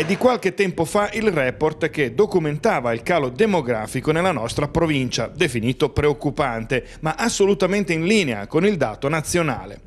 È di qualche tempo fa il report che documentava il calo demografico nella nostra provincia, definito preoccupante, ma assolutamente in linea con il dato nazionale.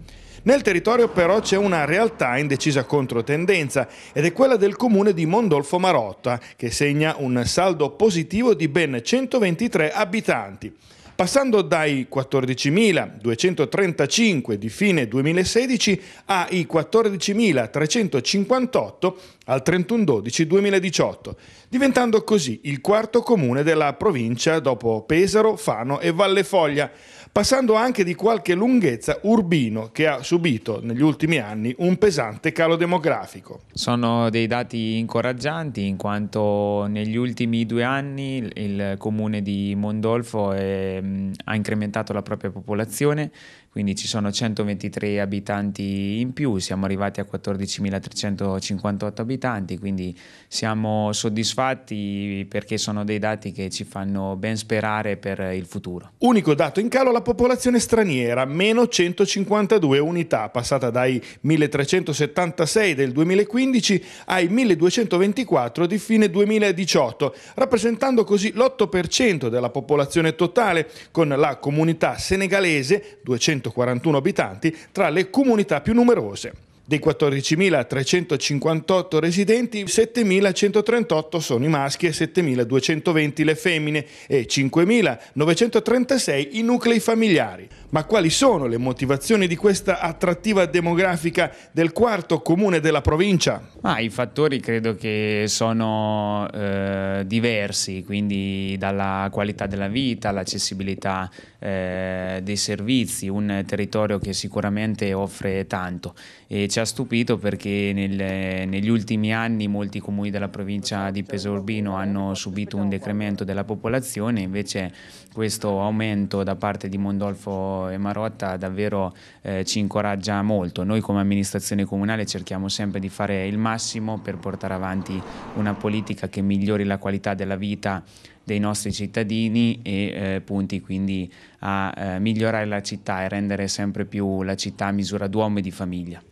Nel territorio però c'è una realtà in decisa controtendenza ed è quella del comune di Mondolfo Marotta che segna un saldo positivo di ben 123 abitanti passando dai 14.235 di fine 2016 ai 14.358 al 31-12-2018, diventando così il quarto comune della provincia dopo Pesaro, Fano e Valle Foglia, passando anche di qualche lunghezza Urbino che ha subito negli ultimi anni un pesante calo demografico. Sono dei dati incoraggianti in quanto negli ultimi due anni il comune di Mondolfo è Ehm, ha incrementato la propria popolazione, quindi ci sono 123 abitanti in più, siamo arrivati a 14.358 abitanti, quindi siamo soddisfatti perché sono dei dati che ci fanno ben sperare per il futuro. Unico dato in calo la popolazione straniera, meno 152 unità, passata dai 1376 del 2015 ai 1224 di fine 2018, rappresentando così l'8% della popolazione totale, con la comunità senegalese, 241 abitanti, tra le comunità più numerose. Dei 14.358 residenti, 7.138 sono i maschi e 7.220 le femmine e 5.936 i nuclei familiari. Ma quali sono le motivazioni di questa attrattiva demografica del quarto comune della provincia? Ah, I fattori credo che sono eh, diversi, quindi dalla qualità della vita, all'accessibilità eh, dei servizi, un territorio che sicuramente offre tanto. E ci ha stupito perché nel, negli ultimi anni molti comuni della provincia di Pesorbino hanno subito un decremento della popolazione, invece questo aumento da parte di Mondolfo e Marotta davvero eh, ci incoraggia molto. Noi come amministrazione comunale cerchiamo sempre di fare il massimo per portare avanti una politica che migliori la qualità della vita dei nostri cittadini e eh, punti quindi a eh, migliorare la città e rendere sempre più la città a misura d'uomo e di famiglia.